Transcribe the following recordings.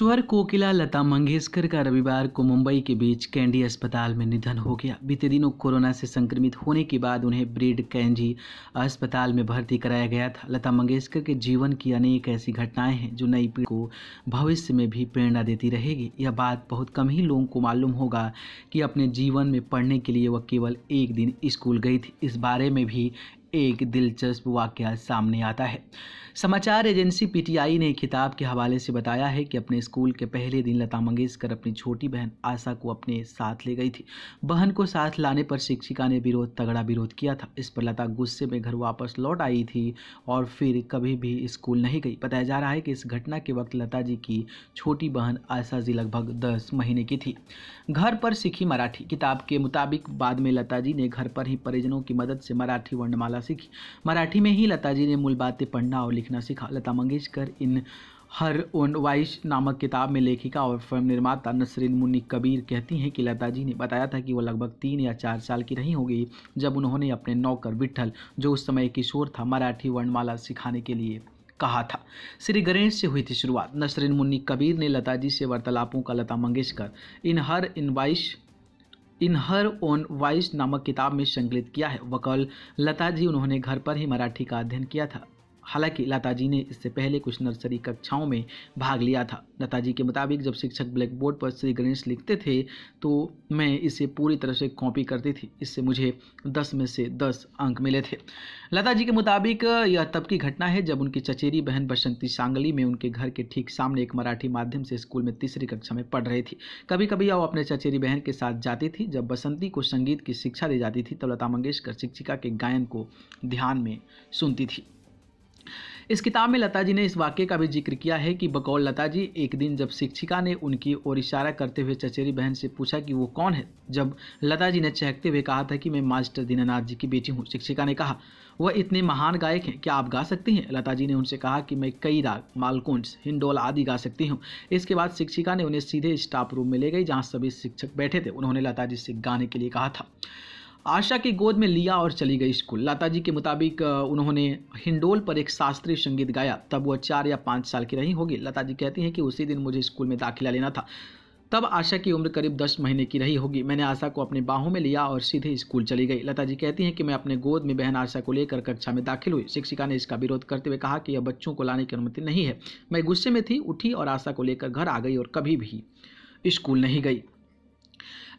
स्वर कोकिला लता मंगेशकर का रविवार को मुंबई के बीच कैंडी अस्पताल में निधन हो गया बीते दिनों कोरोना से संक्रमित होने के बाद उन्हें ब्रिड कैंजी अस्पताल में भर्ती कराया गया था लता मंगेशकर के जीवन की अनेक ऐसी घटनाएं हैं जो नई पीढ़ी को भविष्य में भी प्रेरणा देती रहेगी यह बात बहुत कम ही लोगों को मालूम होगा कि अपने जीवन में पढ़ने के लिए वह केवल एक दिन स्कूल गई थी इस बारे में भी एक दिलचस्प वाक्य सामने आता है समाचार एजेंसी पीटीआई ने खिताब के हवाले से बताया है कि अपने स्कूल के पहले दिन लता मंगेशकर अपनी छोटी बहन आशा को अपने साथ ले गई थी बहन को साथ लाने पर शिक्षिका ने विरोध तगड़ा विरोध किया था इस पर लता गुस्से में घर वापस लौट आई थी और फिर कभी भी स्कूल नहीं गई बताया जा रहा है कि इस घटना के वक्त लता जी की छोटी बहन आशा जी लगभग दस महीने की थी घर पर सीखी मराठी किताब के मुताबिक बाद में लता जी ने घर पर ही परिजनों की मदद से मराठी वर्णमाला भाषा सीखी मराठी में ही लता जी ने मूल बातें पढ़ना और लिखना सीखा लता मंगेशकर इन हर ओन वाइश नामक किताब में लेखिका और फिल्म निर्माता नसरीन मुन्नी कबीर कहती हैं कि लता जी ने बताया था कि वह लगभग तीन या चार साल की रही होगी जब उन्होंने अपने नौकर विठल जो उस समय किशोर था मराठी वर्णमाला सिखाने के लिए कहा था श्री गणेश से हुई थी शुरुआत नसरीन मुन्नी कबीर ने लता जी से वार्तालापों का Lata Mangeshkar in her in voice in her own voice नामक किताब में संकलित किया है वकल लता जी उन्होंने घर पर ही मराठी का अध्ययन किया था हालांकि लताजी ने इससे पहले कुछ नर्सरी कक्षाओं में भाग लिया था लताजी के मुताबिक जब शिक्षक ब्लैक बोर्ड पर श्री गणेश लिखते थे तो मैं इसे पूरी तरह से कॉपी करती थी इससे मुझे दस में से दस अंक मिले थे लता जी के मुताबिक यह तब की घटना है जब उनकी चचेरी बहन बसंती सांगली में उनके घर के ठीक सामने एक मराठी माध्यम से स्कूल में तीसरी कक्षा में पढ़ रही थी कभी कभी वो अपने चचेरी बहन के साथ जाती थी जब बसंती को संगीत की शिक्षा दी जाती थी तब लता मंगेशकर शिक्षिका के गायन को ध्यान में सुनती थी इस किताब में लता जी ने इस वाक्य का भी जिक्र किया है कि बकौल लता जी एक दिन जब शिक्षिका ने उनकी ओर इशारा करते हुए चचेरी बहन से पूछा कि वो कौन है जब लता जी ने चहकते हुए कहा था कि मैं मास्टर दीनानाथ जी की बेटी हूँ शिक्षिका ने कहा वह इतने महान गायक हैं क्या आप गा सकती हैं लता जी ने उनसे कहा कि मैं कई राग मालकुंड हिंडोल आदि गा सकती हूँ इसके बाद शिक्षिका ने उन्हें सीधे स्टाफ रूम में ले गई जहाँ सभी शिक्षक बैठे थे उन्होंने लता जी से गाने के लिए कहा था आशा की गोद में लिया और चली गई स्कूल लता जी के मुताबिक उन्होंने हिंडोल पर एक शास्त्रीय संगीत गाया तब वह चार या पाँच साल की रही होगी लता जी कहती हैं कि उसी दिन मुझे स्कूल में दाखिला लेना था तब आशा की उम्र करीब दस महीने की रही होगी मैंने आशा को अपने बाहों में लिया और सीधे स्कूल चली गई लता जी कहती हैं कि मैं अपने गोद में बहन आशा को लेकर कक्षा में दाखिल हुई शिक्षिका ने इसका विरोध करते हुए कहा कि यह बच्चों को लाने की अनुमति नहीं है मैं गुस्से में थी उठी और आशा को लेकर घर आ गई और कभी भी स्कूल नहीं गई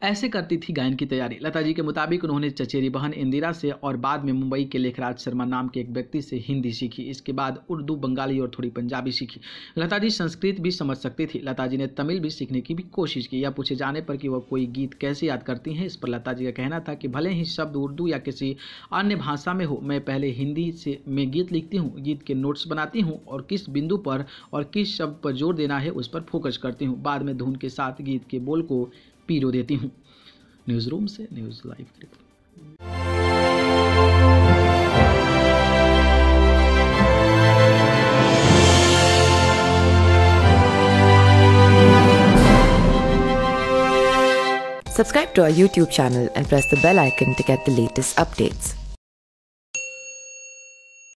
ऐसे करती थी गायन की तैयारी लता जी के मुताबिक उन्होंने चचेरी बहन इंदिरा से और बाद में मुंबई के लेखराज शर्मा नाम के एक व्यक्ति से हिंदी सीखी इसके बाद उर्दू बंगाली और थोड़ी पंजाबी सीखी लता जी संस्कृत भी समझ सकती थी लता जी ने तमिल भी सीखने की भी कोशिश की या पूछे जाने पर कि वह कोई गीत कैसे याद करती हैं इस पर लता जी का कहना था कि भले ही शब्द उर्दू या किसी अन्य भाषा में हो मैं पहले हिंदी से में गीत लिखती हूँ गीत के नोट्स बनाती हूँ और किस बिंदु पर और किस शब्द पर जोर देना है उस पर फोकस करती हूँ बाद में धुन के साथ गीत के बोल को पीरो देती हूँ न्यूज़ रूम से न्यूज़ लाइव की report Subscribe to our YouTube channel and press the bell icon to get the latest updates.